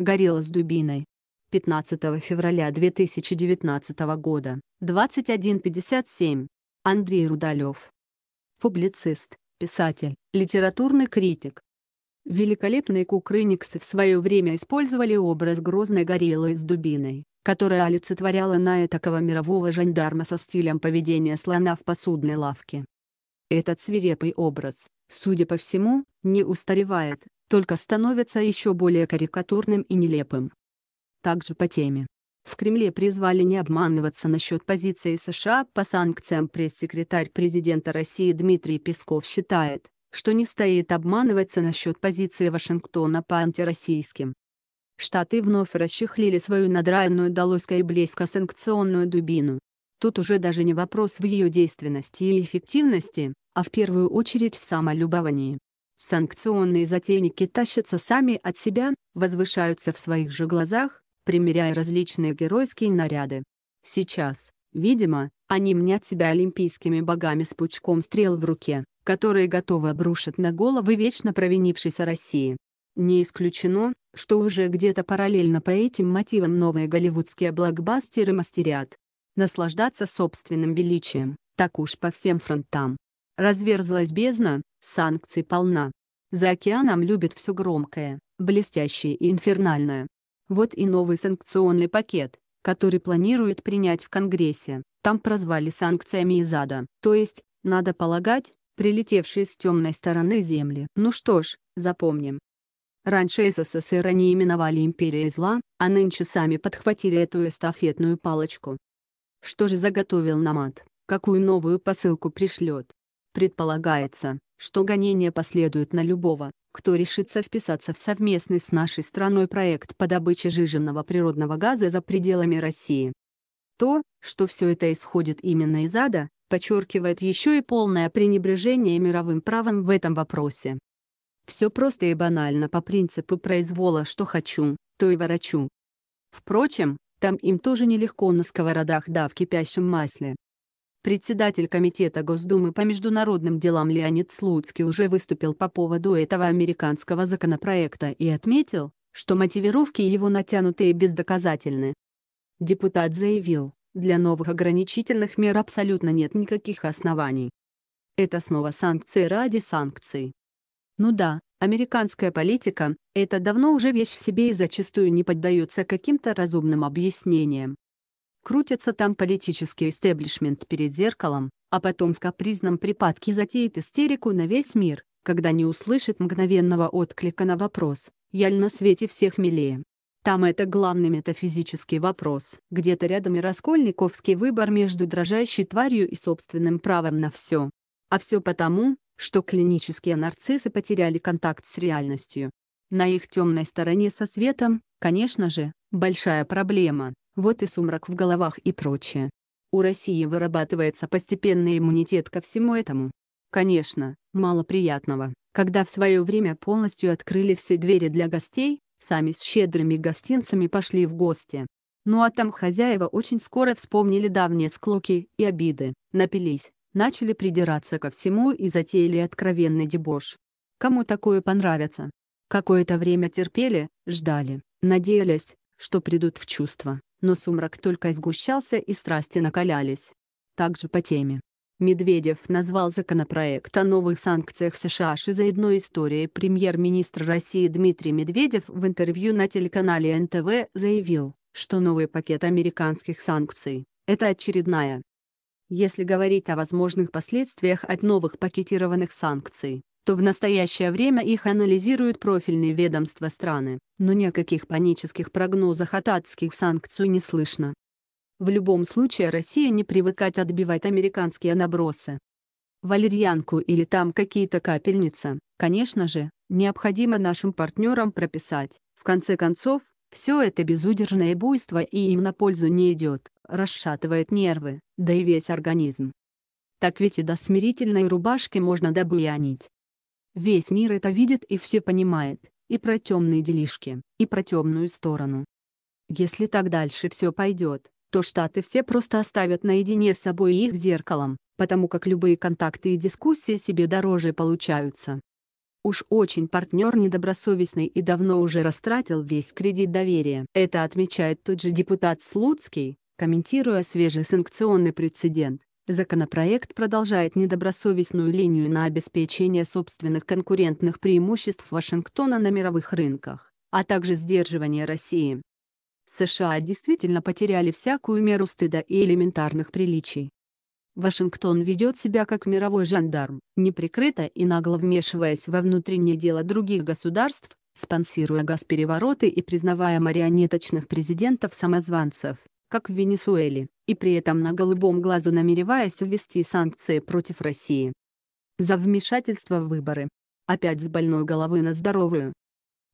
горела с дубиной. 15 февраля 2019 года, 21.57. Андрей Рудалев. Публицист, писатель, литературный критик. Великолепные кукрыниксы в свое время использовали образ грозной гориллы с дубиной, которая олицетворяла на этакого мирового жандарма со стилем поведения слона в посудной лавке. Этот свирепый образ, судя по всему, не устаревает, только становится еще более карикатурным и нелепым. Также по теме. В Кремле призвали не обманываться насчет позиции США по санкциям пресс-секретарь президента России Дмитрий Песков считает, что не стоит обманываться насчет позиции Вашингтона по антироссийским. Штаты вновь расчехлили свою надраенную далойская и близко санкционную дубину. Тут уже даже не вопрос в ее действенности и эффективности, а в первую очередь в самолюбовании. Санкционные затейники тащатся сами от себя, возвышаются в своих же глазах, примеряя различные геройские наряды. Сейчас, видимо, они мнят себя олимпийскими богами с пучком стрел в руке, которые готовы обрушить на головы вечно провинившейся России. Не исключено, что уже где-то параллельно по этим мотивам новые голливудские блокбастеры мастерят. Наслаждаться собственным величием, так уж по всем фронтам. Разверзлась бездна, санкций полна. За океаном любят все громкое, блестящее и инфернальное. Вот и новый санкционный пакет, который планируют принять в Конгрессе, там прозвали санкциями из ада. То есть, надо полагать, прилетевшие с темной стороны Земли. Ну что ж, запомним. Раньше СССР они именовали «Империей зла», а нынче сами подхватили эту эстафетную палочку. Что же заготовил Намат? Какую новую посылку пришлет? Предполагается, что гонение последует на любого, кто решится вписаться в совместный с нашей страной проект по добыче жиженного природного газа за пределами России. То, что все это исходит именно из ада, подчеркивает еще и полное пренебрежение мировым правом в этом вопросе. Все просто и банально по принципу произвола «что хочу, то и ворочу». Впрочем, там им тоже нелегко на сковородах да в кипящем масле. Председатель Комитета Госдумы по международным делам Леонид Слуцкий уже выступил по поводу этого американского законопроекта и отметил, что мотивировки его натянутые и бездоказательны. Депутат заявил, для новых ограничительных мер абсолютно нет никаких оснований. Это снова санкции ради санкций. Ну да, американская политика – это давно уже вещь в себе и зачастую не поддается каким-то разумным объяснениям. Крутится там политический истеблишмент перед зеркалом, а потом в капризном припадке затеет истерику на весь мир, когда не услышит мгновенного отклика на вопрос «Яль на свете всех милее». Там это главный метафизический вопрос. Где-то рядом и раскольниковский выбор между дрожащей тварью и собственным правом на все. А все потому, что клинические нарциссы потеряли контакт с реальностью. На их темной стороне со светом, конечно же, большая проблема вот и сумрак в головах и прочее. У России вырабатывается постепенный иммунитет ко всему этому. Конечно, мало приятного, когда в свое время полностью открыли все двери для гостей, сами с щедрыми гостинцами пошли в гости. Ну а там хозяева очень скоро вспомнили давние склоки и обиды, напились, начали придираться ко всему и затеяли откровенный дебош. Кому такое понравится? Какое-то время терпели, ждали, надеялись, что придут в чувство но сумрак только сгущался и страсти накалялись. Также по теме. Медведев назвал законопроект о новых санкциях США шизоидной историей. Премьер-министр России Дмитрий Медведев в интервью на телеканале НТВ заявил, что новый пакет американских санкций – это очередная. Если говорить о возможных последствиях от новых пакетированных санкций, то в настоящее время их анализируют профильные ведомства страны, но никаких панических прогнозах от адских санкций не слышно. В любом случае Россия не привыкать отбивать американские набросы. Валерьянку или там какие-то капельницы, конечно же, необходимо нашим партнерам прописать. В конце концов, все это безудержное буйство и им на пользу не идет, расшатывает нервы, да и весь организм. Так ведь и до смирительной рубашки можно добуянить. Весь мир это видит и все понимает, и про темные делишки, и про темную сторону. Если так дальше все пойдет, то Штаты все просто оставят наедине с собой их зеркалом, потому как любые контакты и дискуссии себе дороже получаются. Уж очень партнер недобросовестный и давно уже растратил весь кредит доверия. Это отмечает тот же депутат Слуцкий, комментируя свежий санкционный прецедент. Законопроект продолжает недобросовестную линию на обеспечение собственных конкурентных преимуществ Вашингтона на мировых рынках, а также сдерживание России. США действительно потеряли всякую меру стыда и элементарных приличий. Вашингтон ведет себя как мировой жандарм, неприкрыто и нагло вмешиваясь во внутреннее дело других государств, спонсируя газперевороты и признавая марионеточных президентов-самозванцев, как в Венесуэле и при этом на голубом глазу намереваясь ввести санкции против России. За вмешательство в выборы. Опять с больной головы на здоровую.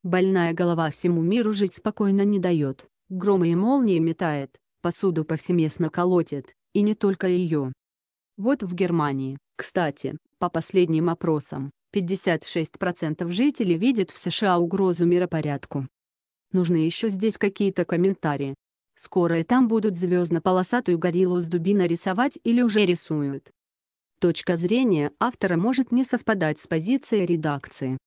Больная голова всему миру жить спокойно не дает, громы и молнии метает, посуду повсеместно колотит, и не только ее. Вот в Германии, кстати, по последним опросам, 56% жителей видят в США угрозу миропорядку. Нужны еще здесь какие-то комментарии, Скоро и там будут звездно-полосатую гориллу с дубина рисовать или уже рисуют. Точка зрения автора может не совпадать с позицией редакции.